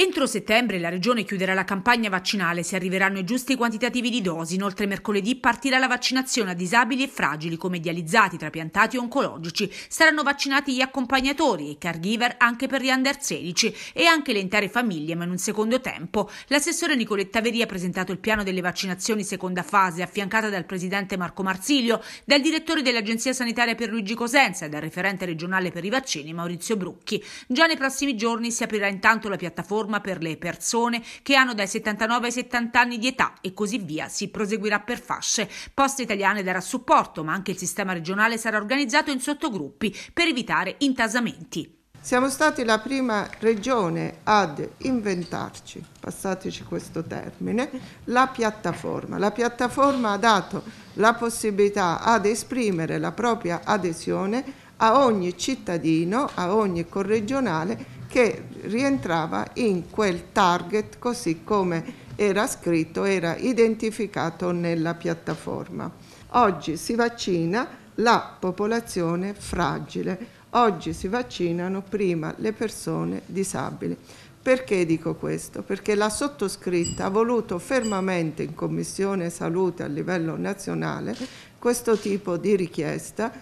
Entro settembre la regione chiuderà la campagna vaccinale se arriveranno i giusti quantitativi di dosi. Inoltre mercoledì partirà la vaccinazione a disabili e fragili come dializzati, trapiantati e oncologici. Saranno vaccinati gli accompagnatori e i caregiver anche per gli under 16 e anche le intere famiglie, ma in un secondo tempo. L'assessore Nicoletta Veri ha presentato il piano delle vaccinazioni seconda fase, affiancata dal presidente Marco Marsilio, dal direttore dell'Agenzia Sanitaria per Luigi Cosenza e dal referente regionale per i vaccini Maurizio Brucchi. Già nei prossimi giorni si aprirà intanto la piattaforma norma per le persone che hanno dai 79 ai 70 anni di età e così via. Si proseguirà per fasce. Poste Italiane darà supporto, ma anche il sistema regionale sarà organizzato in sottogruppi per evitare intasamenti. Siamo stati la prima regione ad inventarci, passateci questo termine, la piattaforma. La piattaforma ha dato la possibilità ad esprimere la propria adesione a ogni cittadino, a ogni corregionale che rientrava in quel target così come era scritto, era identificato nella piattaforma. Oggi si vaccina la popolazione fragile, oggi si vaccinano prima le persone disabili. Perché dico questo? Perché la sottoscritta ha voluto fermamente in Commissione Salute a livello nazionale questo tipo di richiesta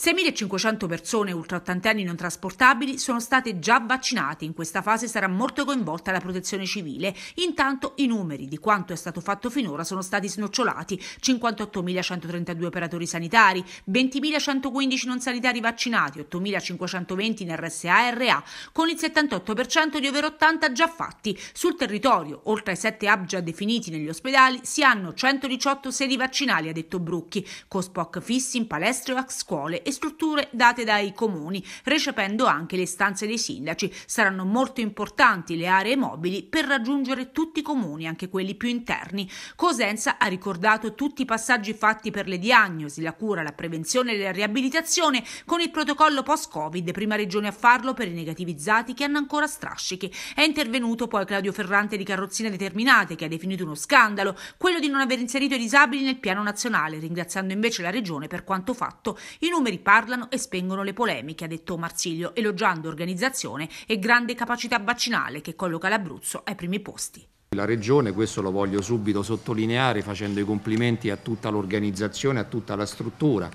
6.500 persone 80 anni non trasportabili sono state già vaccinate. In questa fase sarà molto coinvolta la protezione civile. Intanto i numeri di quanto è stato fatto finora sono stati snocciolati. 58.132 operatori sanitari, 20.115 non sanitari vaccinati, 8.520 in RSA e RA, con il 78% di over 80 già fatti. Sul territorio, oltre ai 7 hub già definiti negli ospedali, si hanno 118 sedi vaccinali, ha detto Brucchi, con SPOC fissi in palestre o a scuole e strutture date dai comuni, recependo anche le stanze dei sindaci. Saranno molto importanti le aree mobili per raggiungere tutti i comuni, anche quelli più interni. Cosenza ha ricordato tutti i passaggi fatti per le diagnosi, la cura, la prevenzione e la riabilitazione con il protocollo post-Covid, prima regione a farlo per i negativizzati che hanno ancora strascichi. È intervenuto poi Claudio Ferrante di Carrozzine Determinate che ha definito uno scandalo quello di non aver inserito i disabili nel piano nazionale, ringraziando invece la regione per quanto fatto. I numeri riparlano e spengono le polemiche, ha detto Marsiglio, elogiando organizzazione e grande capacità vaccinale che colloca l'Abruzzo ai primi posti. La Regione, questo lo voglio subito sottolineare facendo i complimenti a tutta l'organizzazione, a tutta la struttura,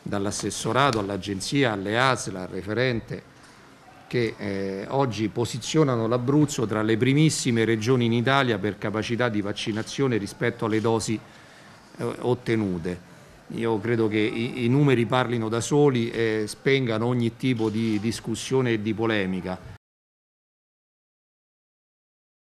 dall'assessorato all'agenzia, alle ASL, al referente, che eh, oggi posizionano l'Abruzzo tra le primissime regioni in Italia per capacità di vaccinazione rispetto alle dosi eh, ottenute. Io credo che i, i numeri parlino da soli e spengano ogni tipo di discussione e di polemica.